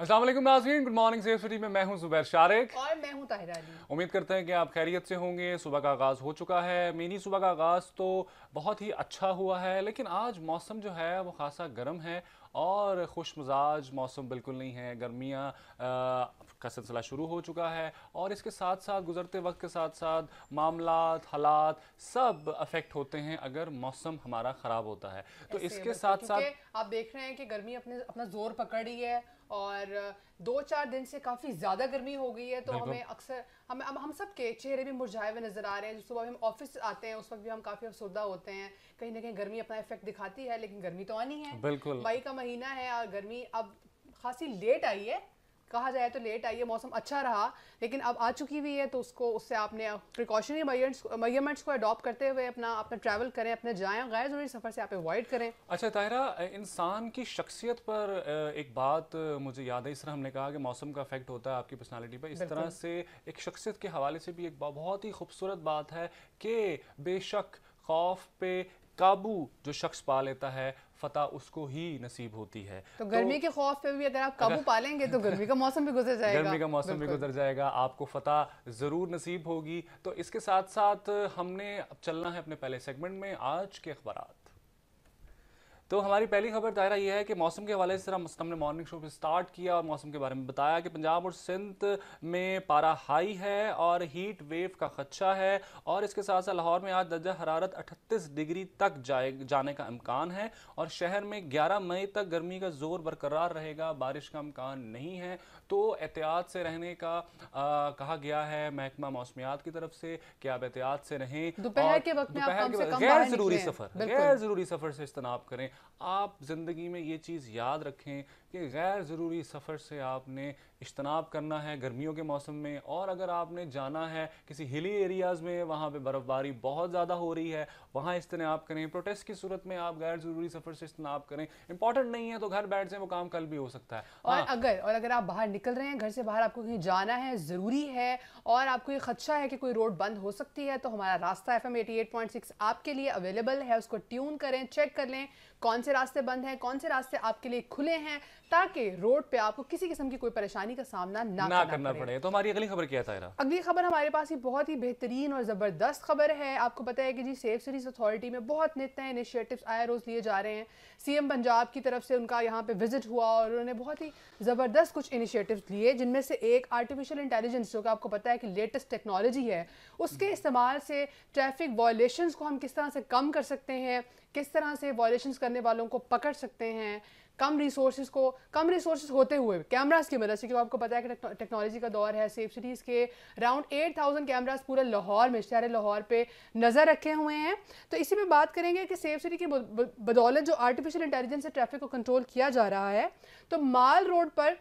असलम नाजीन good morning safe city में मैं हूं जुबैर शारिक और मैं हूं ताहिर अली उम्मीद करते हैं कि आप खैरियत से होंगे सुबह का आगाज़ हो चुका है मिनी सुबह का आगाज़ तो बहुत ही अच्छा हुआ है लेकिन आज मौसम जो है वो खासा गर्म है और खुश मिजाज मौसम बिल्कुल नहीं है गर्मियाँ का सिलसिला शुरू हो चुका है और इसके साथ साथ गुजरते वक्त के साथ साथ मामला हालात सब अफेक्ट होते हैं अगर मौसम हमारा ख़राब होता है तो इसके साथ साथ आप देख रहे हैं कि गर्मी अपने अपना जोर पकड़ रही है और दो चार दिन से काफ़ी ज़्यादा गर्मी हो गई है तो हमें अक्सर हम अब हम सब के चेहरे भी मुरझाए हुए नज़र आ रहे हैं जो सुबह हम ऑफिस आते हैं उस वक्त भी हम काफ़ी अफसरदा होते हैं कहीं ना कहीं गर्मी अपना इफेक्ट दिखाती है लेकिन गर्मी तो आनी है बिल्कुल मई का महीना है और गर्मी अब खासी लेट आई है कहा जाए तो लेट आई है मौसम अच्छा रहा लेकिन अब आ चुकी हुई है तो उसको उससे आपने प्रिकॉशनरी मयमेंट्स को अडॉप्ट करते हुए अपना अपना ट्रैवल करें अपने जाएँ गैर ज़रूरी सफ़र से आप अवॉइड करें अच्छा ताहरा इंसान की शख्सियत पर एक बात मुझे याद है इस तरह हमने कहा कि मौसम का अफेक्ट होता है आपकी पर्सनैलिटी पर इस तरह से एक शख्सियत के हवाले से भी एक बहुत ही खूबसूरत बात है कि बेशक खौफ पे काबू जो शख्स पा लेता है फतह उसको ही नसीब होती है तो गर्मी तो, के खौफ पे भी अगर आप काबू पालेंगे तो गर्मी का मौसम भी गुजर जाएगा गर्मी का मौसम भी गुजर जाएगा आपको फतह ज़रूर नसीब होगी तो इसके साथ साथ हमने अब चलना है अपने पहले सेगमेंट में आज के अखबार तो हमारी पहली खबर दायरा यह है कि मौसम के हवाले से हमने मॉर्निंग शो स्टार्ट किया और मौसम के बारे में बताया कि पंजाब और सिंध में पारा हाई है और हीट वेव का खदशा है और इसके साथ साथ लाहौर में आज दर्जा हरारत अठतीस डिग्री तक जाए जाने का इम्कान है और शहर में ग्यारह मई तक गर्मी का जोर बरकरार रहेगा बारिश का इम्कान नहीं है तो एहतियात से रहने का आ, कहा गया है महकमा मौसमियात की तरफ से कि आप एहतियात से रहें दोपहर के वक्त गैर ज़रूरी सफ़र गैर ज़रूरी सफ़र से इज्तनाब करें आप ज़िंदगी में ये चीज़ याद रखें कि गैर ज़रूरी सफ़र से आपने इजतनाब करना है गर्मियों के मौसम में और अगर आपने जाना है किसी हिली एरियाज़ में वहाँ पे बर्फ़बारी बहुत ज़्यादा हो रही है वहाँ इजतनाब करें प्रोटेस्ट की सूरत में आप गैर ज़रूरी सफ़र से इजतनाब करें इंपॉर्टेंट नहीं है तो घर बैठ जाए वो काम कल भी हो सकता है और हाँ। अगर और अगर आप बाहर निकल रहे हैं घर से बाहर आपको कहीं जाना है ज़रूरी है और आपको ये खदशा है कि कोई रोड बंद हो सकती है तो हमारा रास्ता एफ एम आपके लिए अवेलेबल है उसको ट्यून करें चेक कर लें कौन से रास्ते बंद हैं कौन से रास्ते आपके लिए खुले हैं ताकि रोड पे आपको किसी किस्म की कोई परेशानी का सामना ना, ना करना पड़े तो हमारी अगली खबर क्या था अगली खबर हमारे पास ये बहुत ही बेहतरीन और ज़बरदस्त खबर है आपको पता है कि जी सेफ सिटीज़ अथॉरिटी में बहुत नित नए इनिशिएटिव्स आए रोज़ लिए जा रहे हैं सीएम पंजाब की तरफ से उनका यहाँ पे विजिट हुआ और उन्होंने बहुत ही ज़बरदस्त कुछ इनिशिएटिव्स लिए जिनमें से एक आर्टिफिशियल इंटेलिजेंस जो कि आपको पता है कि लेटेस्ट टेक्नोलॉजी है उसके इस्तेमाल से ट्रैफिक वॉयलेशन को हम किस तरह से कम कर सकते हैं किस तरह से वॉयलेशन करने वालों को पकड़ सकते हैं कम रिसोर्स को कम रिसोर्स होते हुए कैमराज की मदद से क्योंकि आपको पता है कि टेक्नोलॉजी का दौर है सेफ सिटीज़ के around eight thousand cameras Lahore लाहौर में शहर लाहौर पे नज़र रखे हुए हैं तो इसी पे बात करेंगे कि सेफ सिटी की बदौलत जो आर्टिफिशियल इंटेलिजेंस से ट्रैफिक को कंट्रोल किया जा रहा है तो माल रोड पर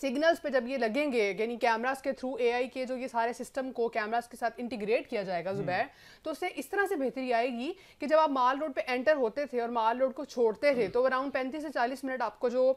सिग्नल्स पे जब ये लगेंगे यानी कैमरास के थ्रू एआई के जो ये सारे सिस्टम को कैमरास के साथ इंटीग्रेट किया जाएगा हम्म। जुबैर तो उससे इस तरह से बेहतरी आएगी कि जब आप माल रोड पे एंटर होते थे और माल रोड को छोड़ते थे हम्म। तो अराउंड पैंतीस से चालीस मिनट आपको जो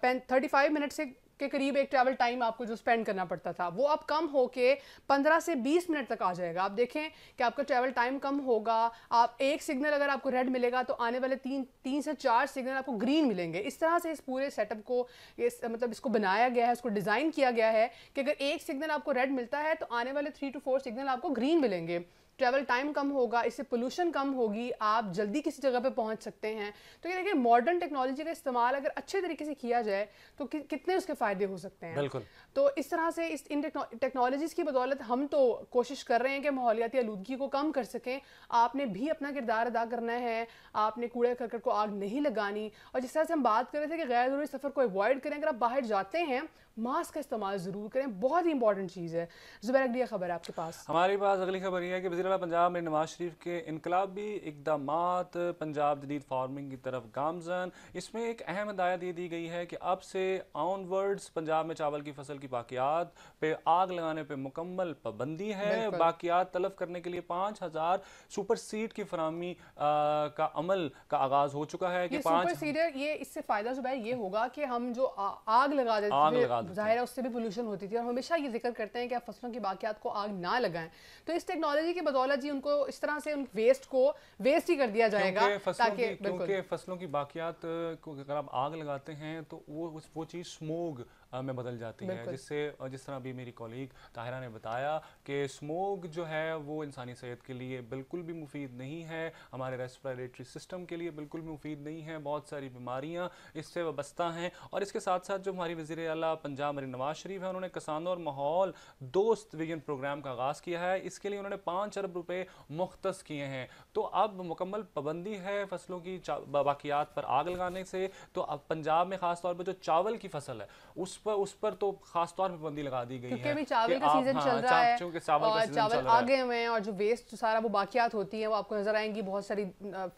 थर्टी फाइव मिनट से के करीब एक ट्रैवल टाइम आपको जो स्पेंड करना पड़ता था वो अब कम के पंद्रह से बीस मिनट तक आ जाएगा आप देखें कि आपका ट्रैवल टाइम कम होगा आप एक सिग्नल अगर आपको रेड मिलेगा तो आने वाले तीन तीन से चार सिग्नल आपको ग्रीन मिलेंगे इस तरह से इस पूरे सेटअप को इस मतलब इसको बनाया गया है इसको डिज़ाइन किया गया है कि अगर एक सिग्नल आपको रेड मिलता है तो आने वाले थ्री टू फोर सिग्नल आपको ग्रीन मिलेंगे ट्रैवल टाइम कम होगा इससे पोल्यूशन कम होगी आप जल्दी किसी जगह पे पहुंच सकते हैं तो ये देखिए मॉडर्न टेक्नोलॉजी का इस्तेमाल अगर अच्छे तरीके से किया जाए तो कि, कितने उसके फ़ायदे हो सकते हैं बिल्कुल तो इस तरह से इस इन टेक्नोलॉजीज़ की बदौलत हम तो कोशिश कर रहे हैं कि माहौलियाती आलूदगी को कम कर सकें आपने भी अपना किरदार अदा करना है आपने कूड़े करकट को आग नहीं लगानी और जिस तरह से हम बात कर रहे थे कि गैर ज़रूरी सफ़र को अवॉइड करें अगर आप बाहर जाते हैं मास्क का इस्तेमाल ज़रूर करें बहुत ही इंपॉर्टेंट चीज़ है ज़ुबैर अगली खबर है आपके पास हमारे पास अगली खबर यह है कि वजी पंजाब में नवाज शरीफ के इनकलाबी इकदाम पंजाब जदीद फार्मिंग की तरफ गामजन इसमें एक अहम हदायत ये दी गई है कि अब से ऑनवर्ड्स पंजाब में चावल की फसल की बाकियात पे आग लगाने पर मुकम्मल पाबंदी है बाकियात तलब करने के लिए पाँच हज़ार सुपर सीड की फरहमी का अमल का आगाज़ हो चुका है कि पाँच सीडर ये इससे फ़ायदा जुबैर ये होगा कि हम जो आग लगा देते आग अच्छा। जाहिर है उससे भी पोल्यूशन होती थी और हमेशा ये जिक्र करते हैं कि आप फसलों की बाकियात को आग ना लगाएं तो इस टेक्नोलॉजी की बदौलत जी उनको इस तरह से उन वेस्ट को वेस्ट ही कर दिया जाएगा ताकि क्योंकि फसलों की बाकियात को अगर आप आग लगाते हैं तो वो वो चीज़ स्मोग में बदल जाती है जिससे जिस तरह अभी मेरी कॉलीग ताहिरा ने बताया कि स्मोक जो है वो इंसानी सेहत के लिए बिल्कुल भी मुफीद नहीं है हमारे रेस्परेटरी सिस्टम के लिए बिल्कुल भी मुफीद नहीं है बहुत सारी बीमारियाँ इससे वस्ता हैं और इसके साथ साथ जो हमारी वजीर अला पंजाब मरी नवाज शरीफ है उन्होंने किसानों और माहौल दोस्त विजन प्रोग्राम का आगाज़ किया है इसके लिए उन्होंने पाँच अरब रुपये मुख्त किए हैं तो अब मुकम्मल पाबंदी है फसलों की बाकियात पर आग लगाने से तो अब पंजाब में ख़ास तौर पर जो चावल की फसल है उस पर उस पर तो खास तौर पर पाबंदी लगा दी गई है अभी चावल का सीजन हाँ, चल रहा है चावल आगे हुए हैं और जो वेस्ट सारा वो बाकियात होती है वो आपको नजर आएंगी बहुत सारी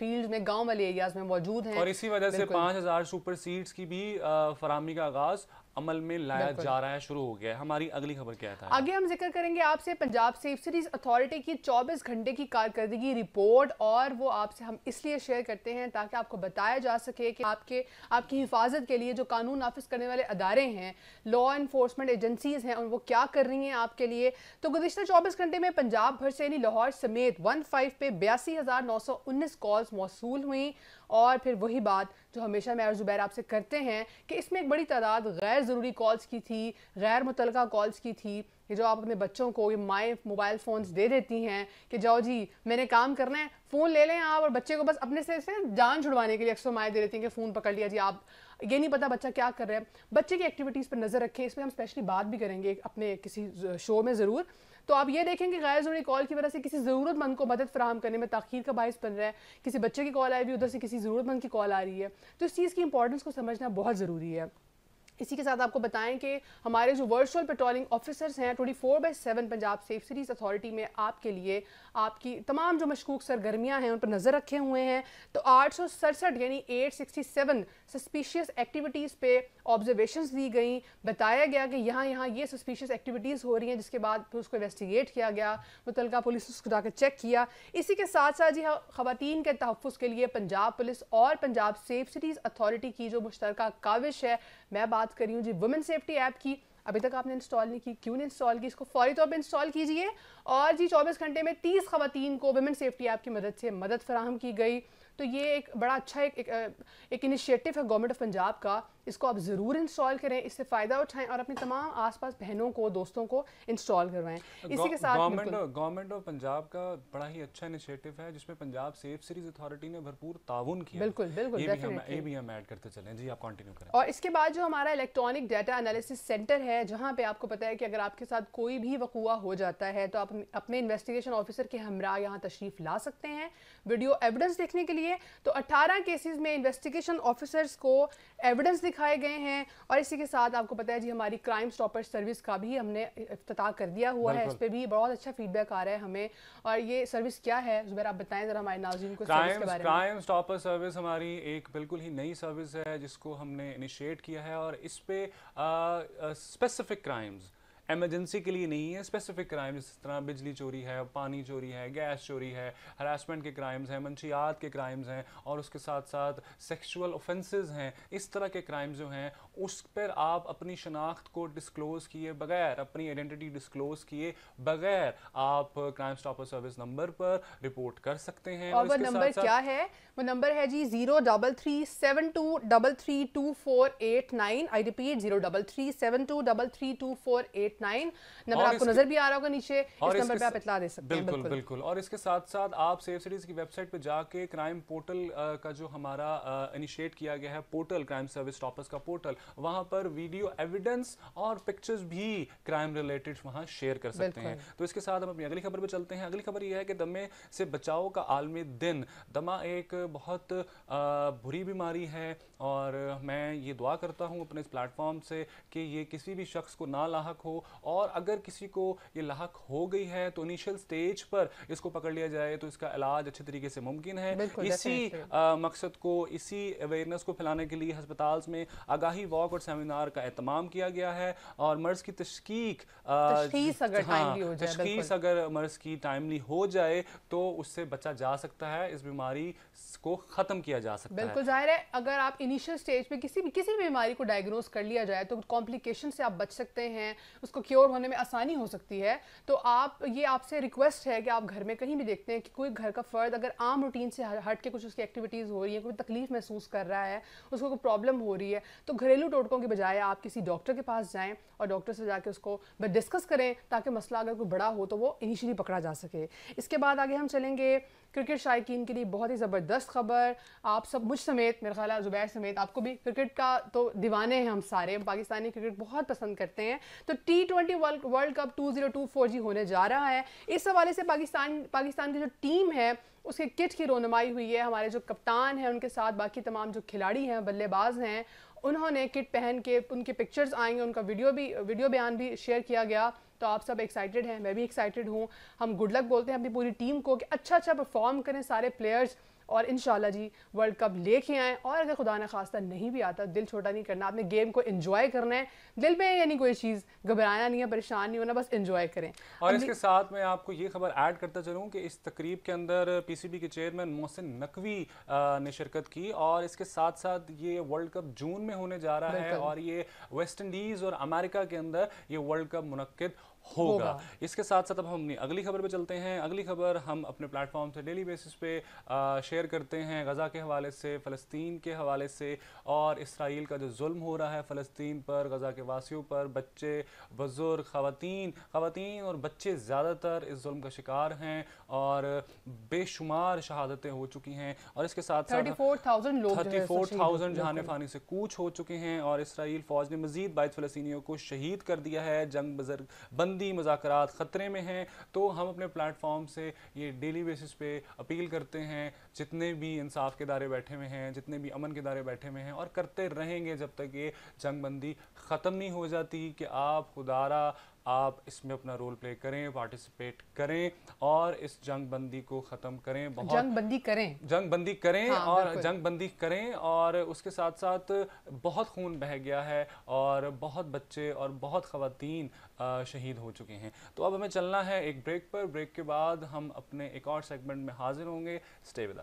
फील्ड में गाँव वाले एरियाज में मौजूद है और इसी वजह से पाँच हजार सुपर सीड्स की भी फरामी का आगाज अमल में लाया जा रहा है शुरू हो गया है हमारी अगली खबर क्या था आगे हम जिक्र करेंगे आपसे पंजाब सेफ सिटीज अथॉरिटी की 24 घंटे की कारकर्दगी रिपोर्ट और वो आपसे हम इसलिए शेयर करते हैं ताकि आपको बताया जा सके कि आपके आपकी हिफाजत के लिए जो कानून नाफिज करने वाले अदारे हैं लॉ इन्फोर्समेंट एजेंसीज हैं और वो क्या कर रही हैं आपके लिए तो गुजशत चौबीस घंटे में पंजाब भर से यानी लाहौर समेत वन फाइव पे बयासी हज़ार नौ सौ उन्नीस कॉल्स मौसू हुई और फिर वही बात जो हमेशा मैं और ज़ुबैर आपसे करते हैं कि इसमें एक बड़ी तादाद गैर ज़रूरी कॉल्स की थी गैर मुतल कॉल्स की थी कि जो आप अपने बच्चों को ये माएँ मोबाइल फ़ोन्स दे देती हैं कि जाओ जी मैंने काम करना है फ़ोन ले लें आप और बच्चे को बस अपने से जान छुड़वाने के लिए अक्सर माए दे देती हैं कि फ़ोन पकड़ लिया जी आप ये नहीं पता बच्चा क्या कर रहा है बच्चे की एक्टिविटीज़ पर नज़र रखें इसमें हम स्पेशली बात भी करेंगे अपने किसी शो में ज़रूर तो आप ये देखें कि गैर ज़रूरी कॉल की वजह से किसी ज़रूरतमंद को मदद फराम करने में तखीर का बायस बन रहा है किसी बच्चे की कॉल आई हुई उधर से किसी ज़रूरतमंद की कॉल आ रही है तो इस चीज़ की इंपॉर्टेंस को समझना बहुत ज़रूरी है इसी के साथ आपको बताएं कि हमारे जो वर्चुअल पेट्रोलिंग ऑफिसर्स हैं twenty four by seven Punjab safe cities authority में आपके लिए आपकी तमाम जो मशकूक सरगर्मियां हैं उन पर नज़र रखे हुए हैं तो आठ सौ सड़सठ यानी eight sixty seven suspicious activities पे ऑब्जर्वेशंस दी गई बताया गया कि यहाँ यहाँ ये सस्पिशियस एक्टिविटीज़ हो रही हैं जिसके बाद फिर उसको इन्वेस्टिगेट किया गया मुतल पुलिस उसको जाकर चेक किया इसी के साथ साथ जी ख़वान के तहफ़ के लिए पंजाब पुलिस और पंजाब सेफ सिटीज़ अथॉरिटी की जो मुश्तर काविश है मैं बात कर रही हूँ जी वुमेन सेफ्टी ऐप की अभी तक आपने इंस्टॉल नहीं की क्यों नहीं इंस्टॉल की इसको फौरी तौर पर इंस्टॉल कीजिए और जी चौबीस घंटे में तीस खवतन को वुमेन सेफ्टी ऐप की मदद से मदद फराहम की गई तो ये एक बड़ा अच्छा एक एक, इनिशिएटिव है गवर्नमेंट ऑफ पंजाब का इसको आप ज़रूर इंस्टॉल करें इससे फ़ायदा उठाएं और अपनी तमाम आसपास बहनों को दोस्तों को इंस्टॉल करवाएं इसी के साथ गवर्नमेंट ऑफ पंजाब का बड़ा ही अच्छा इनिशिएटिव है जिसमें पंजाब सेफ सीरीज अथॉरिटी ने भरपूर ताउन किया बिल्कुल बिल्कुल ये भी हम ऐड करते चलें जी आप कंटिन्यू करें और इसके बाद जो हमारा इलेक्ट्रॉनिक डाटा एनालिसिस सेंटर है जहाँ पर आपको पता है कि अगर आपके साथ कोई भी वकूआ हो जाता है तो आप अपने इन्वेस्टिगेशन ऑफिसर के हमरा यहाँ तशरीफ़ ला सकते हैं वीडियो एविडेंस देखने के लिए तो अट्ठारह केसेज में इन्वेस्टिगेशन ऑफिसर्स को एविडेंस दिखाए गए हैं और इसी के साथ आपको पता है जी हमारी क्राइम स्टॉपर सर्विस का भी हमने अफ्ताह कर दिया हुआ है इस पर भी बहुत अच्छा फीडबैक आ रहा है हमें और ये सर्विस क्या है जुबैर आप बताएं जरा हमारे नाजीन को क्राइम स्टॉपर सर्विस हमारी एक बिल्कुल ही नई सर्विस है जिसको हमने इनिशिएट किया है और इस पर स्पेसिफिक क्राइम्स एमरजेंसी के लिए नहीं है स्पेसिफिक क्राइम जिस तरह बिजली चोरी है पानी चोरी है गैस चोरी है हरासमेंट के क्राइम्स हैं मंशियात के क्राइम्स हैं और उसके साथ साथ सेक्शुअल ऑफेंसेस हैं इस तरह के क्राइम जो हैं उस पर आप अपनी शनाख्त को डिस्क्लोज़ किए बगैर अपनी आइडेंटिटी डिस्क्लोज़ किए बगैर आप क्राइम स्टॉपर सर्विस नंबर पर रिपोर्ट कर सकते हैं और वो नंबर क्या है वो नंबर है जी zero double three seven two double three two four eight nine I repeat zero double three seven two double three two four eight number आपको नजर भी आ रहा होगा नीचे इस नंबर पे आप इतला दे सकते बिल्कुल बिल्कुल और इसके साथ साथ आप सेफ सीरीज की वेबसाइट पे जाके क्राइम पोर्टल का जो हमारा इनिशिएट किया गया है पोर्टल क्राइम सर्विस टॉपर्स का पोर्टल वहां पर वीडियो एविडेंस और पिक्चर्स भी क्राइम रिलेटेड वहां शेयर कर सकते हैं तो इसके साथ हम अपनी अगली खबर पर चलते हैं अगली खबर यह है कि दमे से बचाव का आलमी दिन दमा एक बहुत बुरी बीमारी है और मैं ये दुआ करता हूँ अपने इस प्लेटफॉर्म से कि ये किसी भी शख्स को ना लाक हो और अगर किसी को ये लाक हो गई है तो इनिशियल स्टेज पर इसको पकड़ लिया जाए तो इसका इलाज अच्छे तरीके से मुमकिन है इसी आ, मकसद को इसी अवेयरनेस को फैलाने के लिए हस्पताल में आगाही वॉक और सेमिनार का अहतमाम किया गया है और मर्ज की तशकीक तशीस हाँ, अगर मर्ज की टाइमली हो जाए तो उससे बचा जा सकता है इस बीमारी को ख़त्म किया जा सकता है बिल्कुल जाहिर है अगर आप इनिशियल स्टेज पे किसी भी किसी भी बीमारी को डायग्नोज कर लिया जाए तो कॉम्प्लिकेशन से आप बच सकते हैं उसको इसको क्योर होने में आसानी हो सकती है तो आप ये आपसे रिक्वेस्ट है कि आप घर में कहीं भी देखते हैं कि कोई घर का फ़र्द अगर आम रूटीन से हट के कुछ उसकी एक्टिविटीज़ हो रही है कोई तकलीफ़ महसूस कर रहा है उसको कोई प्रॉब्लम हो रही है तो घरेलू टोटकों के बजाय आप किसी डॉक्टर के पास जाएँ और डॉक्टर से जाके उसको डिस्कस करें ताकि मसला अगर कोई बड़ा हो तो वो इनिशियली पकड़ा जा सके इसके बाद आगे हम चलेंगे क्रिकेट शायकीन के लिए बहुत ही ज़बरदस्त खबर आप सब मुझ समेत मेरा ख्याल ज़ुबैर समेत आपको भी क्रिकेट का तो दीवाने हैं हम सारे पाकिस्तानी क्रिकेट बहुत पसंद करते हैं तो T twenty world world cup two zero two four जी होने जा रहा है इस हवाले से पाकिस्तान पाकिस्तान की जो टीम है उसके किट की रोनमाई हुई है हमारे जो कप्तान हैं उनके साथ बाकी तमाम जो खिलाड़ी हैं बल्लेबाज हैं उन्होंने किट पहन के उनके पिक्चर्स आएंगे उनका वीडियो भी वीडियो बयान भी शेयर किया गया तो आप सब एक्साइटेड हैं मैं भी एक्साइटेड हूँ हम गुड लक बोलते हैं अपनी पूरी टीम को कि अच्छा अच्छा परफॉर्म करें सारे प्लेयर्स और इन जी वर्ल्ड कप लेके आए और अगर खुदा ने खास्ता नहीं भी आता दिल छोटा नहीं करना आपने गेम को इन्जॉय करना है दिल में यानी कोई चीज़ घबराना नहीं है परेशान नहीं होना बस इंजॉय करें और इसके साथ मैं आपको ये खबर ऐड करता चलूँ कि इस तकरीब के अंदर पी सी बी के चेयरमैन मोहसिन नकवी ने शिरकत की और इसके साथ साथ ये वर्ल्ड कप जून में होने जा रहा है और ये वेस्ट इंडीज़ और अमेरिका के अंदर ये वर्ल्ड कप मुनद होगा इसके साथ साथ अब हम अगली खबर पे चलते हैं अगली खबर हम अपने प्लेटफॉर्म से डेली बेसिस पे शेयर करते हैं गज़ा के हवाले से फ़लस्तीन के हवाले से और इसराइल का जो जुल्म हो रहा है फ़लस्तीन पर गज़ा के वासियों पर बच्चे बुज़ुर्ग खातन खातन और बच्चे ज़्यादातर इस जुल्म का शिकार हैं और बेशुमार शहादतें हो चुकी हैं और इसके साथ थर्टी फोर थाउजेंड जहान फ़ानी से कूच हो चुके हैं और इसराइल फ़ौज ने मजीद बाईस फ़लस्तियों को शहीद कर दिया है जंग बजर बंद जल्दी मजाक ख़तरे में हैं तो हम अपने प्लेटफॉर्म से ये डेली बेसिस पे अपील करते हैं जितने भी इंसाफ के दायरे बैठे हुए हैं जितने भी अमन के दायरे बैठे हुए हैं और करते रहेंगे जब तक ये जंग बंदी ख़त्म नहीं हो जाती कि आप खुदारा आप इसमें अपना रोल प्ले करें पार्टिसिपेट करें और इस जंग बंदी को ख़त्म करें बहुत जंग बंदी करें जंग बंदी करें हाँ, और जंग बंदी करें और उसके साथ साथ बहुत खून बह गया है और बहुत बच्चे और बहुत खातन शहीद हो चुके हैं तो अब हमें चलना है एक ब्रेक पर ब्रेक के बाद हम अपने एक और सेगमेंट में हाजिर होंगे स्टे विद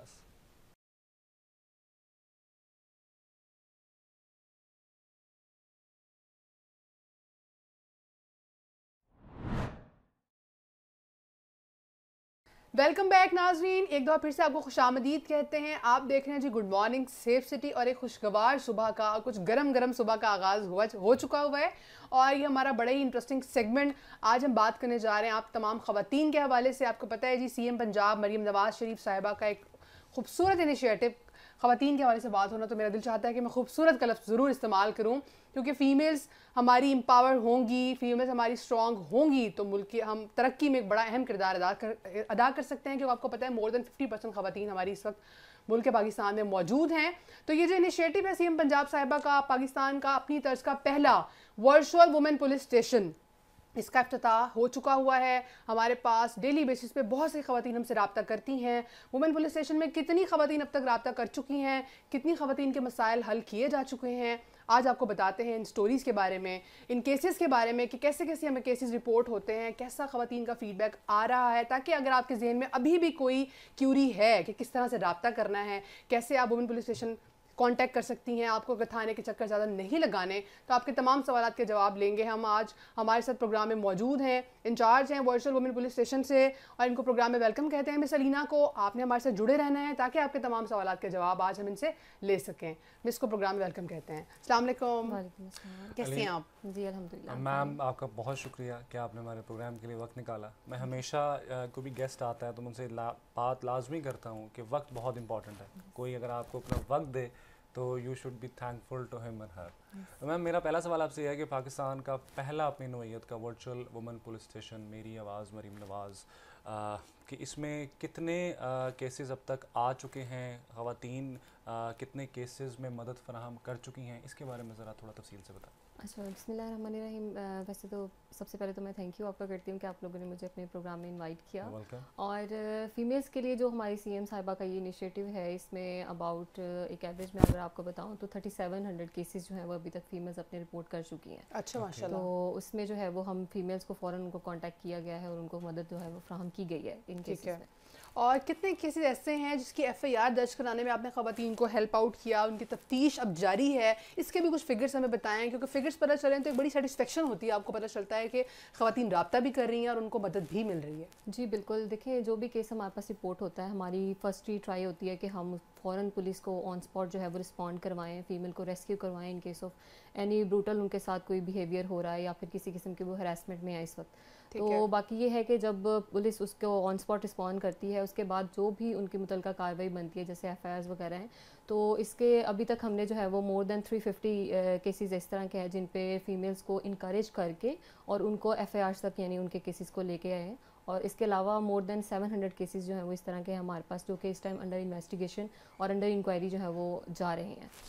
वेलकम बैक नाजरीन एक दफ़ा फिर से आपको खुश आमदीद कहते हैं आप देख रहे हैं जी गुड मॉर्निंग सेफ सिटी और एक खुशगवार सुबह का कुछ गरम गरम सुबह का आगाज़ हुआ हो चुका हुआ है और ये हमारा बड़ा ही इंटरेस्टिंग सेगमेंट आज हम बात करने जा रहे हैं आप तमाम ख़वान के हवाले से आपको पता है जी सी पंजाब मरीम नवाज़ शरीफ साहिबा का एक खूबसूरत इनिशिएटिव खातन के हवाले से बात होना तो मेरा दिल चाहता है कि मैं खूबसूरत का लफ्ज़ ज़रूर इस्तेमाल करूँ क्योंकि फ़ीमेल्स हमारी इम्पावर होंगी फीमेल्स हमारी स्ट्रॉग होंगी तो मुल्क की हम तरक्की में एक बड़ा अहम किरदार अदा कर अदा कर सकते हैं क्योंकि आपको पता है मोर देन फिफ्टी परसेंट ख़वान हमारी इस वक्त मुल्क पाकिस्तान में मौजूद हैं तो ये जो इनिशियटिव है सी एम पंजाब साहिबा का पाकिस्तान का अपनी तर्ज का पहला वर्चुअल वुमेन पुलिस स्टेशन इसका अफ्ताह हो चुका हुआ है हमारे पास डेली बेसिस पे बहुत सी खवतिन हमसे रबता करती हैं वुमेन पुलिस स्टेशन में कितनी खवतान अब तक रबता कर चुकी हैं कितनी खवतिन के मसाइल हल किए जा चुके हैं आज आपको बताते हैं इन स्टोरीज़ के बारे में इन केसेस के बारे में कि कैसे कैसे हमें केसेस रिपोर्ट होते हैं कैसा खवतान का फीडबैक आ रहा है ताकि अगर आपके जहन में अभी भी कोई क्यूरी है कि किस तरह से रबता करना है कैसे आप वुमेन पुलिस स्टेशन कांटेक्ट कर सकती हैं आपको अगर थाने के चक्कर ज़्यादा नहीं लगाने तो आपके तमाम सवाल के जवाब लेंगे हम आज हमारे साथ प्रोग्राम में मौजूद हैं इंचार्ज हैं वर्चुअल वुमेन पुलिस स्टेशन से और इनको प्रोग्राम में वेलकम कहते हैं मिस अलीना को आपने हमारे साथ जुड़े रहना है ताकि आपके तमाम सवाल के जवाब आज हम इनसे ले सकें मिस को प्रोग्राम में वेलकम कहते हैं अलैक्म कैसे हैं आप जी अलहमद मैम आपका बहुत शुक्रिया कि आपने हमारे प्रोग्राम के लिए वक्त निकाला मैं हमेशा कोई भी गेस्ट आता है तो मुझसे बात लाजमी करता हूँ कि वक्त बहुत इंपॉर्टेंट है कोई अगर आपको अपना वक्त दे तो you should be thankful to him and her ma'am मेरा पहला सवाल आपसे यह है कि पाकिस्तान का पहला अपनी नोयत का वर्चुअल वुमेन पुलिस स्टेशन मेरी आवाज़ मरीम नवाज़ कि इसमें कितने केसेस अब तक आ चुके हैं खातन कितने केसेस में मदद फराहम कर चुकी हैं इसके बारे में ज़रा थोड़ा तफसील से बताएँ अच्छा बसमिल रहीम वैसे तो सबसे पहले तो मैं थैंक यू आपका करती हूँ कि आप लोगों ने मुझे अपने प्रोग्राम में इनवाइट किया और फीमेल्स के लिए जो हमारी सीएम साहिबा का ये इनिशिएटिव है इसमें अबाउट एक एवरेज में अगर आपको बताऊँ तो 3700 केसेस जो हैं वो अभी तक फीमेल्स अपने रिपोर्ट कर चुकी हैं अच्छा माशा तो उसमें जो है वो हम फीमेल्स को फ़ौर उनको कॉन्टैक्ट किया गया है और उनको मदद जो है वो फ्राहम की गई है इन केसेज में और कितने केसेस ऐसे हैं जिसकी एफआईआर दर्ज कराने में आपने ख़ातन को हेल्प आउट किया उनकी तफ्तीश अब जारी है इसके भी कुछ फिगर्स हमें बताएं क्योंकि फिगर्स पता चलें तो एक बड़ी सेटिस्फेक्शन होती है आपको पता चलता है कि खातन रबता भी कर रही हैं और उनको मदद भी मिल रही है जी बिल्कुल देखिए जो भी केस हमारे पास रिपोर्ट होता है हमारी फर्स्ट ही ट्राई होती है कि हम फ़ौरन पुलिस को ऑन स्पॉट जो है वो रिस्पॉन्ड करवाएं फीमेल को रेस्क्यू करवाएं in case of any brutal उनके साथ कोई बिहेवियर हो रहा है या फिर किसी किस्म की वो हरासमेंट में है इस वक्त तो बाकी ये है कि जब पुलिस उसको ऑन स्पॉट रिस्पॉन्ड करती है उसके बाद जो भी उनकी मुतल कार्रवाई बनती है जैसे एफ वगैरह हैं तो इसके अभी तक हमने जो है वो मोर देन 350 फिफ्टी केसेज इस तरह के हैं जिन पे फीमेल्स को इनक्रेज करके और उनको एफ तक यानी उनके केसेस को लेके आए हैं और इसके अलावा मोर देन 700 केसेस जो हैं वो इस तरह के हमारे पास जो कि इस टाइम अंडर इन्वेस्टिगेशन और अंडर इंक्वायरी जो है वो जा रहे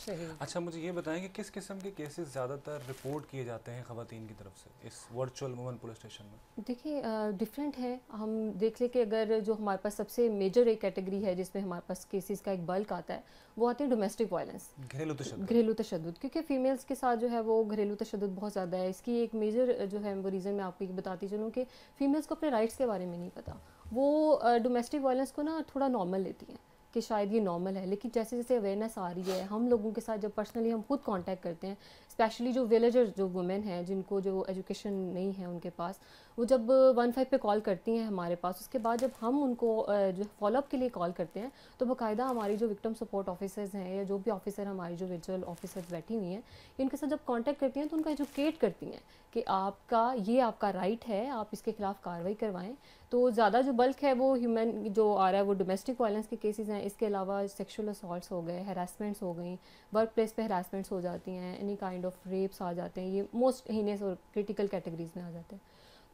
हैं अच्छा मुझे ये बताएं कि किस किस्म के केसेस ज़्यादातर रिपोर्ट किए जाते हैं खातन की तरफ से इस वर्चुअल वुमन पुलिस स्टेशन में देखिए डिफरेंट है हम देख लें कि अगर जो हमारे पास सबसे मेजर एक कैटेगरी है जिसमें हमारे पास केसेज का एक बल्क आता है वो आते हैं डोमेस्टिक वायलेंस घरेलू तशद घरेलू तशद क्योंकि फीमेल्स के साथ जो है वो घरेलू तशद बहुत ज़्यादा है इसकी एक मेजर जो है वो रीज़न मैं आपको बताती चलूँ कि फीमेल्स को अपने राइट्स के के बारे में नहीं पता वो डोमेस्टिक वायलेंस को ना थोड़ा नॉर्मल लेती हैं कि शायद ये नॉर्मल है लेकिन जैसे जैसे अवेयरनेस आ रही है हम लोगों के साथ जब पर्सनली हम खुद कांटेक्ट करते हैं स्पेशली जो विलेजर्स जो वुमेन हैं जिनको जो एजुकेशन नहीं है उनके पास वो जब वन फाइव पर कॉल करती हैं हमारे पास उसके बाद जब हम उनको जो फॉलोअप के लिए कॉल करते हैं तो बाकायदा हमारी जो विक्टम सपोर्ट ऑफिसर्स हैं या जो भी ऑफिसर हमारी जो विजुअल ऑफिसर्स बैठी हुई हैं इनके साथ जब कॉन्टैक्ट करती हैं तो उनका एजुकेट करती हैं कि आपका ये आपका राइट है आप इसके खिलाफ कार्रवाई करवाएं तो ज़्यादा जो बल्क है वो ह्यूमन जो आ रहा है वो डोमेस्टिक वायलेंस के केसेस हैं इसके अलावा सेक्सुअल असॉल्ट हो गए हरासमेंट्स हो गई वर्क प्लेस पर हरासमेंट्स हो जाती हैं एनी काइंड ऑफ रेप्स आ जाते हैं ये मोस्ट हीनियस और क्रिटिकल कैटेगरीज में आ जाते हैं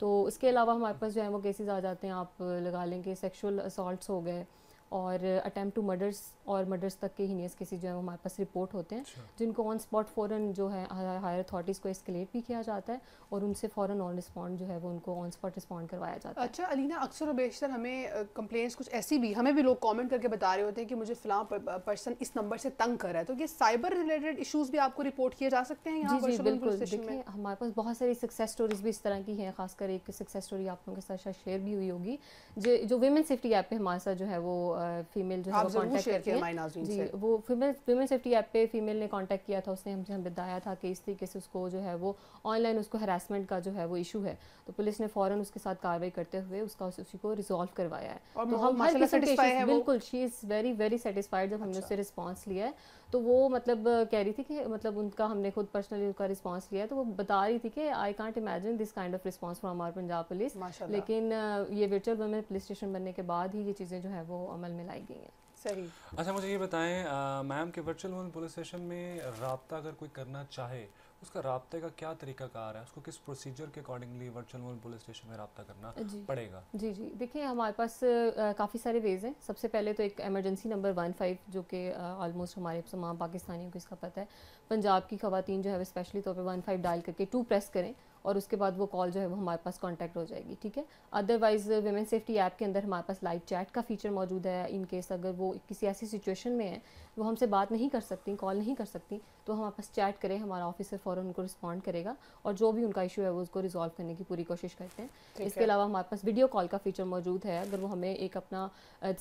तो इसके अलावा हमारे पास जो है वो केसेस आ जाते हैं आप लगा लें कि सेक्शुअल असल्ट हो गए और अटैम्प्ट टू मर्डर्स और मर्डर्स तक के हीनियस अच्छा। केसेस जो है हमारे पास रिपोर्ट होते हैं जिनको ऑन स्पॉट फ़ौरन जो है हायर अथॉरिटीज़ को एस्केलेट भी किया जाता है और उनसे फ़ौरन ऑन रिस्पॉन्ड जो है वो उनको ऑन स्पॉट रिस्पॉन्ड करवाया जाता है अच्छा अलीना अक्सर और बेशतर हमें कंप्लेंट्स कुछ ऐसी भी हमें भी लोग कॉमेंट करके बता रहे होते हैं कि मुझे फ़िलहाल पर्सन इस नंबर से तंग कर रहा है तो ये साइबर रिलेटेड इशूज़ भी आपको रिपोर्ट किए जा सकते हैं जी जी बिल्कुल देखिए हमारे पास बहुत सारी सक्सेस स्टोरीज़ भी इस तरह की हैं खासकर एक सक्सेस स्टोरी आप लोगों के साथ शेयर भी हुई होगी जो जो वेमेन सेफ्टी ऐप पर हमारे साथ जो है वो फीमेल जो है वो कांटेक्ट करती जी वो फीमेल फीमेल सेफ्टी ऐप पे फीमेल ने कांटेक्ट किया था उसने हमसे हम बताया था कि इस तरीके से उसको जो है वो ऑनलाइन उसको हरासमेंट का जो है वो इशू है तो पुलिस ने फ़ौरन उसके साथ कार्रवाई करते हुए उसका उसी को रिजोल्व करवाया है तो हम बिल्कुल she is very very satisfied जब हमने अच्छा। उससे रिस्पॉन्स लिया है तो वो मतलब कह रही थी कि मतलब उनका हमने खुद पर्सनली उनका रिस्पांस लिया तो वो बता रही थी कि I can't imagine this kind of response from our Punjab police लेकिन ये वर्चुअल वुमेन पुलिस स्टेशन बनने के बाद ही ये चीज़ें जो है वो अमल में लाई गई हैं सही अच्छा मुझे ये बताएं मैम कि वर्चुअल वुमेन पुलिस स्टेशन में रबता अगर कोई करना चाहे उसका रबते का क्या तरीका कार है उसको किस प्रोसीजर के अकॉर्डिंगली वर्चुअल मोल पुलिस स्टेशन में रबा करना जी, पड़ेगा जी जी देखिए हमारे पास काफ़ी सारे वेज हैं सबसे पहले तो एक एमरजेंसी नंबर वन फाइव जो कि ऑलमोस्ट हमारे तमाम पाकिस्तानियों को इसका पता है पंजाब की खातन जो है वो स्पेशली तौर पर वन फाइव डायल करके टू प्रेस करें और उसके बाद वो कॉल जो है वो हमारे पास कांटेक्ट हो जाएगी ठीक है अदरवाइज वेमेन सेफ्टी ऐप के अंदर हमारे पास लाइव चैट का फीचर मौजूद है इन केस अगर वो किसी ऐसी सिचुएशन में है वो हमसे बात नहीं कर सकती कॉल नहीं कर सकती तो हम पास चैट करें हमारा ऑफिसर फ़ौर उनको रिस्पॉन्ड करेगा और जो भी उनका इशू है वो उसको रिजॉल्व करने की पूरी कोशिश करते हैं इसके अलावा हमारे पास वीडियो कॉल का फीचर मौजूद है अगर वो हमें एक अपना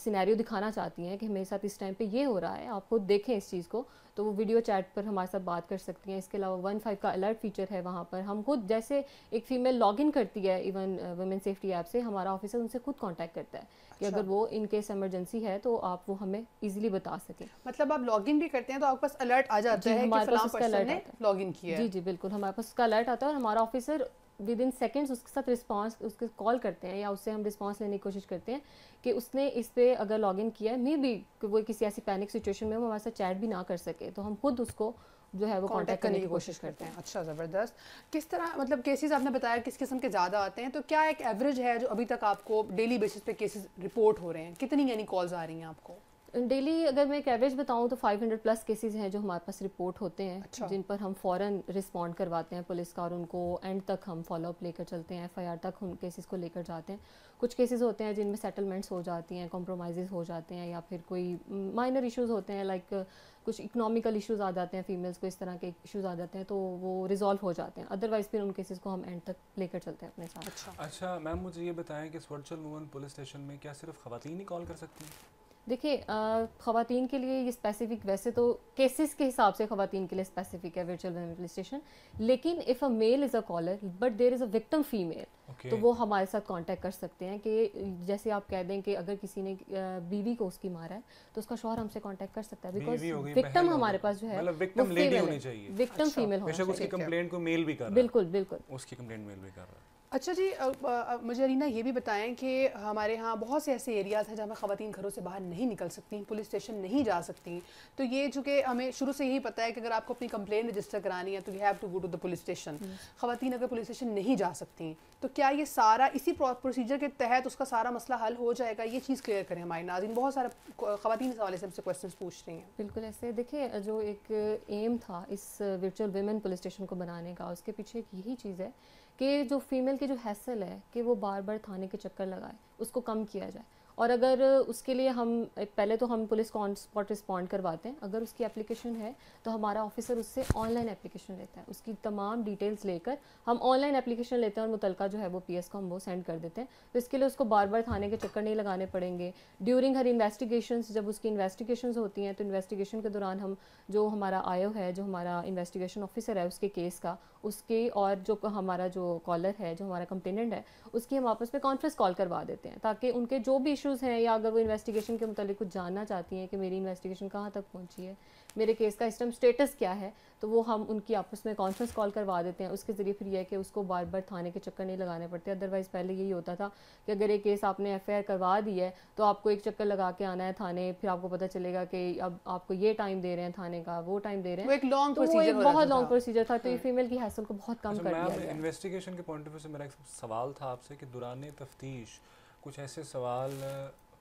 सिनेरियो दिखाना चाहती हैं कि मेरे साथ इस टाइम पर ये हो रहा है आप खुद देखें इस चीज़ को तो वो वीडियो चैट पर हमारे साथ बात कर सकती हैं इसके अलावा वन फाइव का अलर्ट फीचर है वहाँ पर हम खुद जैसे एक फीमेल लॉग इन करती है इवन वुमेन सेफ्टी ऐप से हमारा ऑफिसर उनसे खुद कॉन्टैक्ट करता है कि अच्छा। अगर वो इन केस इमरजेंसी है तो आप वो हमें इजीली बता सके मतलब आप लॉगिन भी करते हैं तो आपके पास अलर्ट आ जाता है हमारे पास उसका अलर्ट लॉग इन किया जी जी बिल्कुल हमारे पास उसका अलर्ट आता है और हमारा ऑफिसर विद इन सेकेंड्स उसके साथ रिस्पॉन्स उसके कॉल करते हैं या उससे हम रिस्पॉन्स लेने की कोशिश करते हैं कि उसने इस पर अगर लॉग इन किया है मे बी वो किसी ऐसी पैनिक सिचुएशन में वो हमारे साथ चैट भी ना कर सके तो हम खुद उसको जो है वो कॉन्टेक्ट करने की कोशिश करते हैं अच्छा ज़बरदस्त किस तरह मतलब केसेस आपने बताया किस किस्म के ज़्यादा आते हैं तो क्या एक एवरेज है जो अभी तक आपको डेली बेसिस पे केसेस रिपोर्ट हो रहे हैं कितनी यानी कॉल्स आ रही हैं आपको डेली अगर मैं एक एवरेज बताऊं तो 500 प्लस केसेस हैं जो हमारे पास रिपोर्ट होते हैं अच्छा। जिन पर हम फौरन रिस्पॉन्ड करवाते हैं पुलिस का और उनको एंड तक हम फॉलोअप लेकर चलते हैं एफआईआर तक उन केसेस को लेकर जाते हैं कुछ केसेस होते हैं जिनमें सेटलमेंट्स हो जाती हैं कॉम्प्रोमाइज़ हो जाते हैं या फिर कोई माइनर इशूज़ होते हैं लाइक like, कुछ इकोनॉमिकल इश्यूज आ जाते हैं फीमेल्स को इस तरह के इश्यूज आ जाते हैं तो वो रिजॉल्व हो जाते हैं अदरवाइज फिर उन केसेस को हम एंड तक लेकर चलते हैं अपने साथ अच्छा अच्छा मैम मुझे ये बताएं कि वर्चुअल वुमन पुलिस स्टेशन में क्या सिर्फ खातन ही कॉल कर सकती हैं देखिए ख़वान के लिए ये स्पेसिफिक वैसे तो केसेस के हिसाब से ख़वान के लिए स्पेसिफिक है वर्चुअल मेमोरिस्टेशन लेकिन if a male is a caller but there is a victim female तो वो हमारे साथ कांटेक्ट कर सकते हैं कि जैसे आप कह दें कि अगर किसी ने बीवी को उसकी मारा है तो उसका शोहर हमसे कांटेक्ट कर सकता है बिकॉज विक्टम हमारे पास जो है मतलब विक्टम फीमेल होनी चाहिए विक्टम फीमेल होनी चाहिए बिल्कुल बिल्कुल उसकी कंप्लेंट मेल भी कर रहा है अच्छा जी आ, आ, मुझे अरीना ये भी बताएं कि हमारे यहाँ बहुत से ऐसे एरियाज़ हैं जहाँ ख़वान घरों से बाहर नहीं निकल सकती पुलिस स्टेशन नहीं जा सकती तो ये चूँकि हमें शुरू से यही पता है कि अगर आपको अपनी कंप्लेन रजिस्टर करानी है तो you have to go to the police station ख़वान अगर पुलिस स्टेशन नहीं जा सकती तो क्या ये सारा इसी प्रोसीजर के तहत उसका सारा मसला हल हो जाएगा ये चीज़ क्लियर करें हमारे नाजिन बहुत सारे खातन इस हवाले से हमसे क्वेश्चन पूछ रही हैं बिल्कुल ऐसे देखिए जो एक एम था इस वर्चुअल वेमेन पुलिस स्टेशन को बनाने का उसके पीछे एक यही चीज़ है कि जो फीमेल की जो हैसल है कि वो बार बार थाने के चक्कर लगाए उसको कम किया जाए और अगर उसके लिए हम पहले तो हम पुलिस को ऑन स्पॉट रिस्पॉन्ड करवाते हैं अगर उसकी एप्लीकेशन है तो हमारा ऑफिसर उससे ऑनलाइन एप्लीकेशन लेता है उसकी तमाम डिटेल्स लेकर हम ऑनलाइन एप्लीकेशन लेते हैं और मुतलका जो है वो पी को हम वो सेंड कर देते हैं तो इसके लिए उसको बार बार थाने के चक्कर नहीं लगाने पड़ेंगे ड्यूरिंग हर इन्वेस्टिगेशन जब उसकी इन्वेस्टिगेशन होती हैं तो इन्वेस्टिगेशन के दौरान हम जो हमारा आयो है जो हमारा इन्वेस्टिगेशन ऑफिसर है उसके केस का उसके और जो हमारा जो कॉलर है जो हमारा कंप्लेनेंट है उसकी हम आपस में कॉन्फ्रेंस कॉल करवा देते हैं ताकि उनके जो भी इशू इश्यूज़ हैं या अगर वो इन्वेस्टिगेशन के मतलब कुछ जानना चाहती हैं कि मेरी इन्वेस्टिगेशन कहाँ तक पहुँची है मेरे केस का इस टाइम स्टेटस क्या है तो वो हम उनकी आपस में कॉन्फ्रेंस कॉल करवा देते हैं उसके ज़रिए फिर यह है कि उसको बार बार थाने के चक्कर नहीं लगाने पड़ते अदरवाइज़ पहले यही होता था कि अगर एक केस आपने एफ करवा दी है तो आपको एक चक्कर लगा के आना है थाने फिर आपको पता चलेगा कि अब आपको ये टाइम दे रहे हैं थाने का वो टाइम दे रहे हैं तो एक लॉन्ग प्रोसीजर तो बहुत लॉन्ग प्रोसीजर था तो ये फीमेल हाँ। की हैसल को बहुत कम अच्छा, कर दिया इन्वेस्टिगेशन के पॉइंट ऑफ व्यू से मेरा एक सवाल था आपसे कि दौरान तफ्तीश कुछ ऐसे सवाल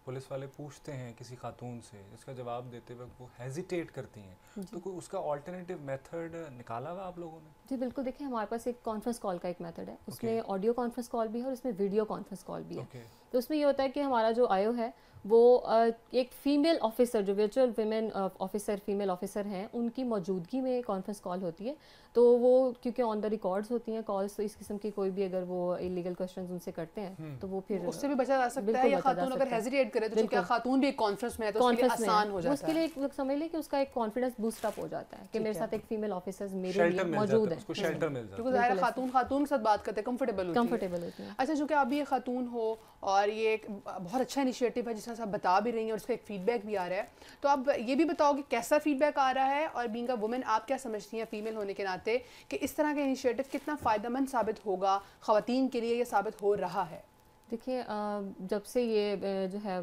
पुलिस वाले पूछते हैं किसी खातून से जिसका जवाब देते वक्त वो हेजिटेट करती हैं तो कोई उसका ऑल्टरनेटिव मेथड निकाला हुआ आप लोगों ने जी बिल्कुल देखिए हमारे पास एक कॉन्फ्रेंस कॉल का एक मेथड है उसमें ऑडियो कॉन्फ्रेंस कॉल भी है और उसमें वीडियो कॉन्फ्रेंस कॉल भी है तो उसमें ये होता है कि हमारा जो आयो है वो एक फ़ीमेल ऑफिसर जो virtual women officer female officer हैं उनकी मौजूदगी में कॉन्फ्रेंस कॉल होती है तो वो क्योंकि ऑन द रिकॉर्ड्स होती हैं कॉल्स तो इस किस्म की कोई भी अगर वो इलीगल क्वेश्चन उनसे करते हैं हम्म। तो वो फिर उससे भी बचा जा सकता है या खातून अगर हेजिटेट करे तो क्या खातून भी एक कॉन्फ्रेंस में है तो उसके लिए आसान हो जाता है उसके लिए एक समझ लें कि उसका एक कॉन्फिडेंस बूस्ट अप हो जाता है कि मेरे साथ एक फीमेल ऑफिसर्स मेरे लिए मौजूद हैं शेल्टर मिल जाता है क्योंकि खातून खातून के साथ बात करते हैं कंफर्टेबल कंफर्टेबल होती है अच्छा जो कि आप भी खातून हो और ये एक बहुत अच्छा इनिशिएटिव है जिसका आप बता भी रही हैं और उसका एक फीडबैक भी आ रहा है तो आप ये भी बताओ कि कैसा फीडबैक आ रहा है और बींग अ वुमेन आप क्या समझती हैं फीमेल होने के नाते कि इस तरह का इनिशिएटिव कितना फ़ायदेमंद साबित होगा ख़वान के लिए यह साबित हो रहा है देखिए जब से ये जो है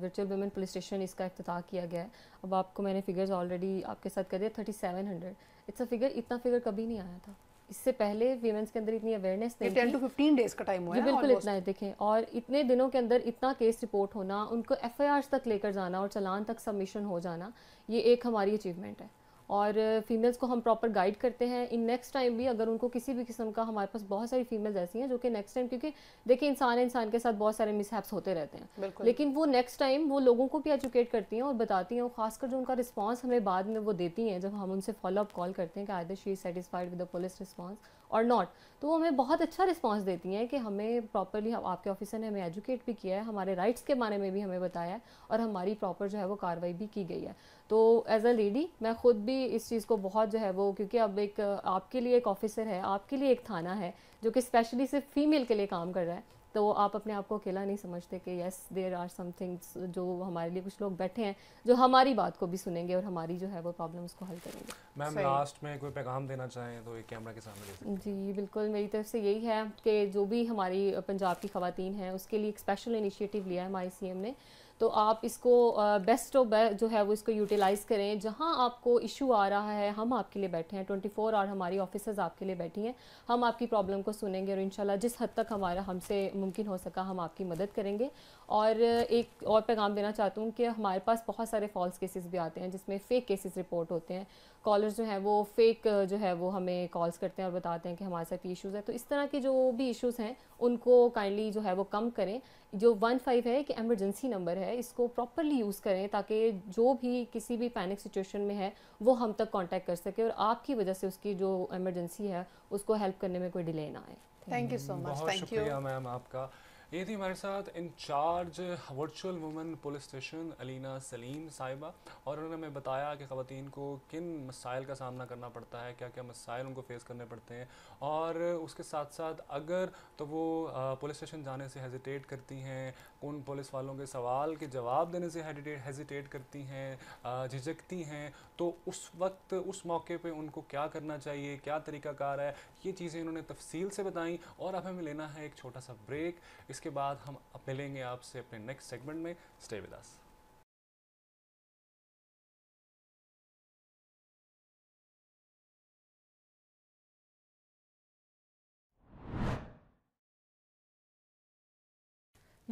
वर्चुअल वुमेन पुलिस स्टेशन इसका अफ्ताह किया गया है अब आपको मैंने फ़िगर्स ऑलरेडी आपके साथ कर दिया thirty seven hundred it's a figure इतना फिगर कभी नहीं आया था इससे पहले वीमेंस के अंदर इतनी अवेयरनेस नहीं टेन टू फिफ्टीन डेज का टाइम हुआ है बिल्कुल इतना है देखें और इतने दिनों के अंदर इतना केस रिपोर्ट होना उनको एफ तक लेकर जाना और चलान तक सबमिशन हो जाना ये एक हमारी अचीवमेंट है और फीमेल्स को हम प्रॉपर गाइड करते हैं इन नेक्स्ट टाइम भी अगर उनको किसी भी किस्म का हमारे पास बहुत सारी फीमेल्स ऐसी हैं जो कि नेक्स्ट टाइम क्योंकि देखिए इंसान है इंसान के साथ बहुत सारे मिसहैप्स होते रहते हैं लेकिन वो नेक्स्ट टाइम वो लोगों को भी एजुकेट करती हैं और बताती हैं और खासकर जो उनका रिस्पॉन्स हमें बाद में वो देती हैं जब हम उनसे फॉलो अप कॉल करते हैं कि whether she satisfied with the police response और नॉट तो वो हमें बहुत अच्छा रिस्पॉन्स देती हैं कि हमें प्रॉपरली आपके ऑफिसर ने हमें एजुकेट भी किया है हमारे राइट्स के बारे में भी हमें बताया है और हमारी प्रॉपर जो है वो कार्रवाई भी की गई है तो एज़ अ लेडी मैं ख़ुद भी इस चीज़ को बहुत जो है वो क्योंकि अब एक आपके लिए एक ऑफिसर है आपके लिए एक थाना है जो कि स्पेशली सिर्फ फीमेल के लिए काम कर रहा है तो आप अपने आप को अकेला नहीं समझते कि यस देर आर समथिंग्स जो हमारे लिए कुछ लोग बैठे हैं जो हमारी बात को भी सुनेंगे और हमारी जो है वो प्रॉब्लम को हल करेंगे मैम लास्ट में कोई पैगाम देना चाहें तो एक कैमरा के सामने जी बिल्कुल मेरी तरफ से यही है कि जो भी हमारी पंजाब की खातन हैं उसके लिए एक स्पेशल इनिशिएटिव लिया है हमारे सी ने तो आप इसको बेस्ट ऑफ जो है वो इसको यूटिलाइज़ करें जहाँ आपको इशू आ रहा है हम आपके लिए बैठे हैं ट्वेंटी फोर आवर हमारी ऑफिसर्स आपके लिए बैठी हैं हम आपकी प्रॉब्लम को सुनेंगे और इन जिस हद तक हमारा हमसे मुमकिन हो सका हम आपकी मदद करेंगे और एक और पैगाम देना चाहता हूँ कि हमारे पास बहुत सारे फॉल्स केसेस भी आते हैं जिसमें फ़ेक केसेस रिपोर्ट होते हैं कॉलर्स जो हैं वो फेक जो है वो हमें कॉल्स करते हैं और बताते हैं कि हमारे साथ ये इश्यूज़ हैं तो इस तरह के जो भी इश्यूज़ हैं उनको काइंडली जो है वो कम करें जो वन फाइव है कि एमरजेंसी नंबर है इसको प्रॉपरली यूज़ करें ताकि जो भी किसी भी पैनिक सिचुएशन में है वो हम तक कॉन्टैक्ट कर सके और आपकी वजह से उसकी जो एमरजेंसी है उसको हेल्प करने में कोई डिले ना आए thank you so much thank you ma'am आपका ये थी हमारे साथ in-charge virtual women police station Alina Saleem साहिबा और उन्होंने हमें बताया कि खातन को किन मसाइल का सामना करना पड़ता है क्या क्या मसाइल उनको फ़ेस करने पड़ते हैं और उसके साथ साथ अगर तो वो पुलिस स्टेशन जाने से हेजिटेट करती हैं उन पुलिस वालों के सवाल के जवाब देने से हेजिटेट करती हैं झिझकती हैं तो उस वक्त उस मौके पर उनको क्या करना चाहिए क्या तरीक़ाकार है ये चीज़ें इन्होंने तफसील से बताई और अब हमें लेना है एक छोटा सा ब्रेक इसके बाद हम मिलेंगे आपसे अपने नेक्स्ट सेगमेंट में stay with us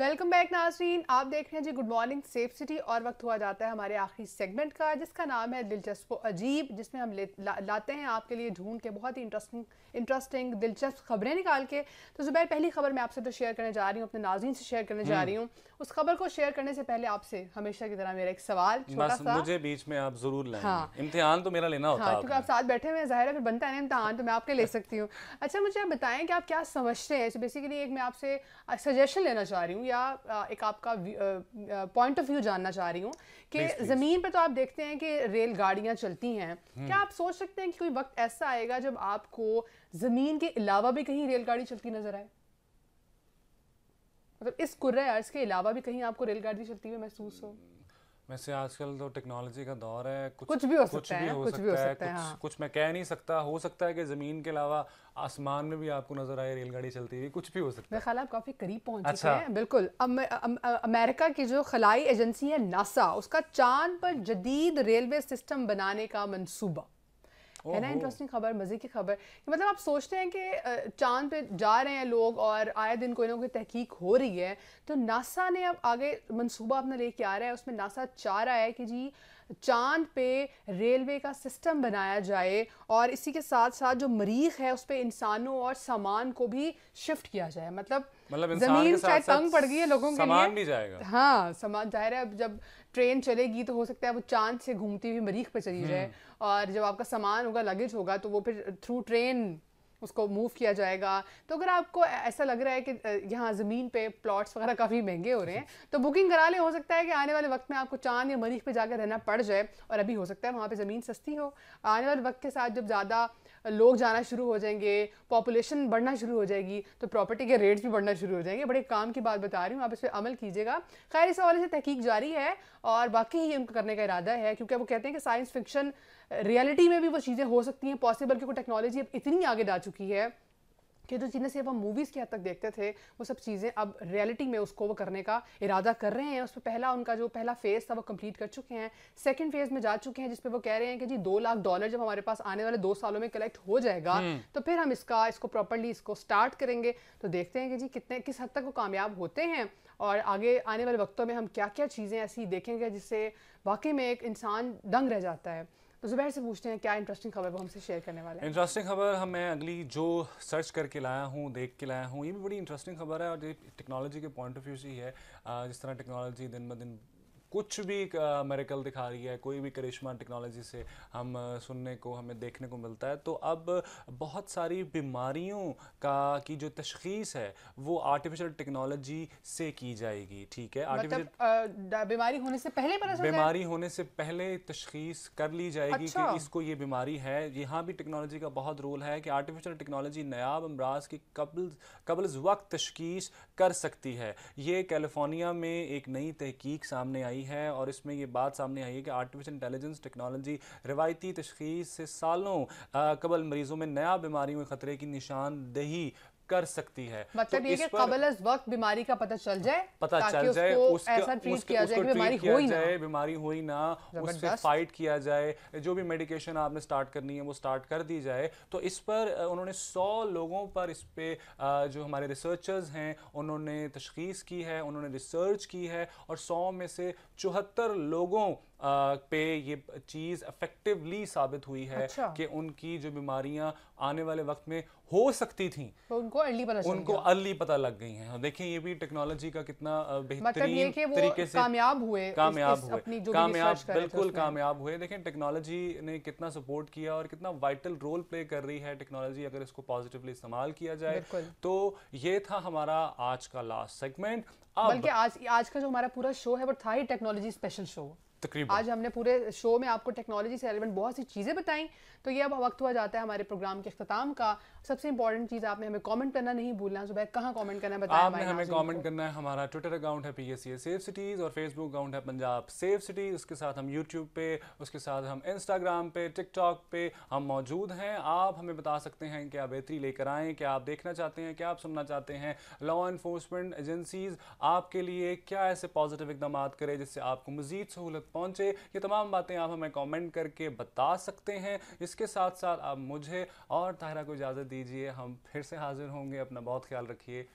welcome back नाजरीन आप देख रहे हैं जी गुड मॉर्निंग सेफ सिटी और वक्त हुआ जाता है हमारे आखिरी सेगमेंट का जिसका नाम है दिलचस्प अजीब जिसमें हम ला, लाते हैं आपके लिए ढूंढ के बहुत ही इंटरेस्टिंग इंटरेस्टिंग दिलचस्प खबरें निकाल के तो सुबह पहली खबर मैं आपसे तो शेयर करने जा रही हूँ अपने नाजीन से शेयर करने जा रही हम्म। हूँ उस खबर को शेयर करने से पहले आपसे हमेशा की तरह मेरा एक सवाल छोटा सा मुझे बीच में आप जरूर हाँ इम्तिहान तो मेरा लेना होता हाँ, क्योंकि आप साथ बैठे हुए जाहिर है फिर बनता है ना इम्तहान तो मैं आपके ले सकती हूँ अच्छा मुझे आप बताएं कि आप क्या समझते हैं बेसिकली एक मैं आपसे सजेशन लेना चाह रही हूँ या एक आपका पॉइंट ऑफ व्यू जानना चाह रही हूँ कि ज़मीन पर तो आप देखते हैं कि रेलगाड़ियाँ चलती हैं हम्म। क्या आप सोच सकते हैं कि कोई वक्त ऐसा आएगा जब आपको ज़मीन के अलावा भी कहीं रेलगाड़ी चलती नज़र आए मतलब इस कुर्रे अर्ज के अलावा भी कहीं आपको रेलगाड़ी चलती हुई महसूस हो वैसे आजकल तो टेक्नोलॉजी का दौर है कुछ, कुछ भी हो कुछ सकता है कुछ भी हो सकता है कुछ, हाँ। कुछ मैं कह नहीं सकता हो सकता है कि ज़मीन के अलावा आसमान में भी आपको नजर आए रेलगाड़ी चलती हुई कुछ भी हो सकता है ख्याल आप काफ़ी करीब पहुंच अच्छा। हैं बिल्कुल अम, अम, अमेरिका की जो खलाई एजेंसी है नासा उसका चांद पर जदीद रेलवे सिस्टम बनाने का मनसूबा है ना इंटरेस्टिंग खबर मज़े की खबर कि मतलब आप सोचते हैं कि चांद पे जा रहे हैं लोग और आए दिन कोई ना कोई तहकीक हो रही है तो नासा ने अब आगे मंसूबा अपना लेके आ रहा है उसमें नासा चाह रहा है कि जी चांद पे रेलवे का सिस्टम बनाया जाए और इसी के साथ साथ जो मरीख है उस पर इंसानों और सामान को भी शिफ्ट किया जाए मतलब मतलब जमीन शायद तंग पड़ गई है लोगों के लिए भी जाएगा हाँ सामान जाहिर है अब जब ट्रेन चलेगी तो हो सकता है वो चांद से घूमती हुई मरीख पे चली जाए हम्म। और जब आपका सामान होगा लगेज होगा तो वो फिर थ्रू ट्रेन उसको मूव किया जाएगा तो अगर आपको ऐसा लग रहा है कि यहाँ ज़मीन पे प्लॉट्स वगैरह काफ़ी महंगे हो रहे हैं तो बुकिंग करा ले हो सकता है कि आने वाले वक्त में आपको चांद या मरीख पे जाकर रहना पड़ जाए और अभी हो सकता है वहाँ पे ज़मीन सस्ती हो आने वाले वक्त के साथ जब ज़्यादा लोग जाना शुरू हो जाएंगे पॉपुलेशन बढ़ना शुरू हो जाएगी तो प्रॉपर्टी के रेट्स भी बढ़ना शुरू हो जाएंगे बड़े काम की बात बता रही हूँ आप इस पर अमल कीजिएगा खैर इस हवाले से तहकीक जारी है और बाकी ही उनको करने का इरादा है क्योंकि वो कहते हैं कि साइंस फिक्शन रियलिटी में भी वो चीज़ें हो सकती हैं पॉसिबल क्योंकि टेक्नोलॉजी अब इतनी आगे जा चुकी है कि जो चीज़ें सिर्फ हम मूवीज़ के हद तक देखते थे वो सब चीज़ें अब रियलिटी में उसको वो करने का इरादा कर रहे हैं उस पर पहला उनका जो पहला फेज़ था वो कंप्लीट कर चुके हैं सेकंड फेज़ में जा चुके हैं जिसपे वो कह रहे हैं कि जी दो लाख डॉलर जब हमारे पास आने वाले दो सालों में कलेक्ट हो जाएगा हम्म। तो फिर हम इसका इसको प्रॉपरली इसको स्टार्ट करेंगे तो देखते हैं कि जी कितने किस हद तक वो कामयाब होते हैं और आगे आने वाले वक्तों में हम क्या क्या चीज़ें ऐसी देखेंगे जिससे वाकई में एक इंसान दंग रह जाता है तो जुबैर से पूछते हैं क्या इंटरेस्टिंग खबर वो हमसे शेयर करने वाले हैं इंटरेस्टिंग खबर हम मैं अगली जो सर्च करके लाया हूँ देख के लाया हूँ ये भी बड़ी इंटरेस्टिंग खबर है और ये टेक्नोलॉजी के पॉइंट ऑफ व्यू से ही है जिस तरह टेक्नोलॉजी दिन ब दिन कुछ भी मेरेकल दिखा रही है कोई भी करिश्मा टेक्नोलॉजी से हम सुनने को हमें देखने को मिलता है तो अब बहुत सारी बीमारियों का की जो तशखीस है वो आर्टिफिशियल टेक्नोलॉजी से की जाएगी ठीक है आर्टिफिशियल मतलब, बीमारी होने से पहले बीमारी होने से पहले तशखीस कर ली जाएगी अच्छा। कि इसको ये बीमारी है यहाँ भी टेक्नोलॉजी का बहुत रोल है कि आर्टिफिशियल टेक्नोलॉजी नयाब अमराज की कबल कबल वक्त तशखीस कर सकती है ये कैलिफोर्निया में एक नई तहकीक सामने आई आई है और इसमें ये बात सामने आई है कि आर्टिफिशियल इंटेलिजेंस टेक्नोलॉजी रिवायती तशखीस से सालों कबल मरीज़ों में नया बीमारियों के ख़तरे की निशानदेही कर सकती है मतलब तो ये कि कबल वक्त बीमारी का पता चल जाए पता चल जाए जाए बीमारी हुई ही जाए बीमारी ना उससे फाइट किया जाए जो भी मेडिकेशन आपने स्टार्ट करनी है वो स्टार्ट कर दी जाए तो इस पर उन्होंने सौ लोगों पर इस पे जो हमारे रिसर्चर्स हैं उन्होंने तशखीस की है उन्होंने रिसर्च की है और सौ में से चौहत्तर लोगों पे ये चीज़ इफेक्टिवली साबित हुई है अच्छा। कि उनकी जो बीमारियां आने वाले वक्त में हो सकती थी तो उनको अर्ली पता उनको अर्ली पता लग गई हैं देखें ये भी टेक्नोलॉजी का कितना मतलब बेहतरीन मतलब तरीके से कामयाब हुए कामयाब हुए कामयाब बिल्कुल कामयाब हुए देखें टेक्नोलॉजी ने कितना सपोर्ट किया और कितना वाइटल रोल प्ले कर रही है टेक्नोलॉजी अगर इसको पॉजिटिवली इस्तेमाल किया जाए तो ये था हमारा आज का लास्ट सेगमेंट बल्कि आज आज का जो हमारा पूरा शो है वो था ही टेक्नोलॉजी स्पेशल शो तकरीबन आज हमने पूरे शो में आपको टेक्नोलॉजी से रिलेवेंट बहुत सी चीज़ें बताई तो ये अब वक्त हुआ जाता है हमारे प्रोग्राम के अख्ताम का सबसे इंपॉर्टेंट चीज़ आपने हमें कमेंट करना नहीं भूलना सुबह कहाँ कमेंट करना बताया आपने हमें कमेंट करना है हमारा ट्विटर अकाउंट है P S C safe cities और फेसबुक अकाउंट है पंजाब सेफ सिटीज़ उसके साथ हम यूट्यूब पे उसके साथ हम इंस्टाग्राम पे टिकटॉक पे हम मौजूद हैं आप हमें बता सकते हैं क्या बेहतरी लेकर आएँ क्या आप देखना चाहते हैं क्या आप सुनना चाहते हैं लॉ इन्फोर्समेंट एजेंसीज आपके लिए क्या ऐसे पॉजिटिव इकदाम करें जिससे आपको मजीद सहूलत पहुंचे ये तमाम बातें आप हमें कॉमेंट करके बता सकते हैं इसके साथ साथ आप मुझे और ताहरा को इजाज़त दीजिए हम फिर से हाजिर होंगे अपना बहुत ख्याल रखिए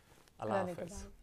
अल्लाह हाफिज़